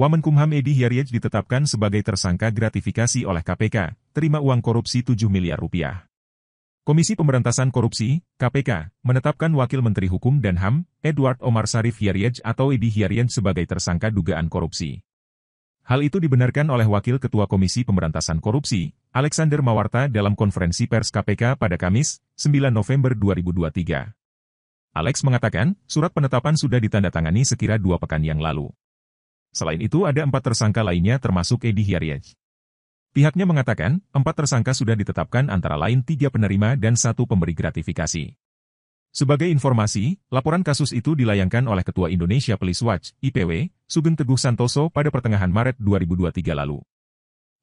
Wamenkumham Edi Hiariej ditetapkan sebagai tersangka gratifikasi oleh KPK, terima uang korupsi 7 miliar rupiah. Komisi Pemberantasan Korupsi, KPK, menetapkan Wakil Menteri Hukum dan HAM, Edward Omar Sarif Hiariej atau Edi Hiariej sebagai tersangka dugaan korupsi. Hal itu dibenarkan oleh Wakil Ketua Komisi Pemberantasan Korupsi, Alexander Mawarta dalam konferensi pers KPK pada Kamis, 9 November 2023. Alex mengatakan, surat penetapan sudah ditandatangani sekira dua pekan yang lalu. Selain itu ada empat tersangka lainnya termasuk Edi Hiariaj. Pihaknya mengatakan, empat tersangka sudah ditetapkan antara lain tiga penerima dan satu pemberi gratifikasi. Sebagai informasi, laporan kasus itu dilayangkan oleh Ketua Indonesia Police Watch, IPW, Sugeng Teguh Santoso pada pertengahan Maret 2023 lalu.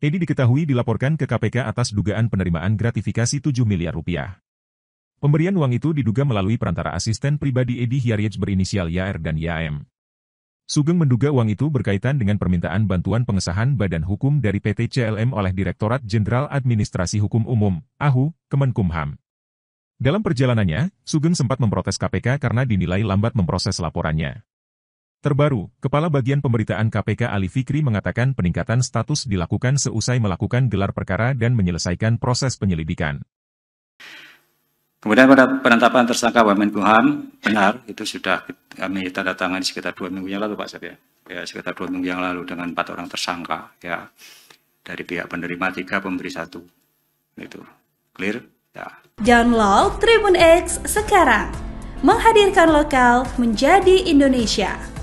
Edi diketahui dilaporkan ke KPK atas dugaan penerimaan gratifikasi 7 miliar rupiah. Pemberian uang itu diduga melalui perantara asisten pribadi Edi Hiariej berinisial YR dan YAM. Sugeng menduga uang itu berkaitan dengan permintaan bantuan pengesahan badan hukum dari PT CLM oleh Direktorat Jenderal Administrasi Hukum Umum, AHU, Kemenkumham. Dalam perjalanannya, Sugeng sempat memprotes KPK karena dinilai lambat memproses laporannya. Terbaru, Kepala Bagian Pemberitaan KPK Ali Fikri mengatakan peningkatan status dilakukan seusai melakukan gelar perkara dan menyelesaikan proses penyelidikan. Kemudian pada penetapan tersangka Wamenkumham, benar itu sudah kami tanda tangan sekitar dua minggu yang lalu Pak Sep ya. ya sekitar dua minggu yang lalu dengan empat orang tersangka ya dari pihak penerima tiga pemberi satu itu clear ya. Download Tribun X sekarang menghadirkan lokal menjadi Indonesia.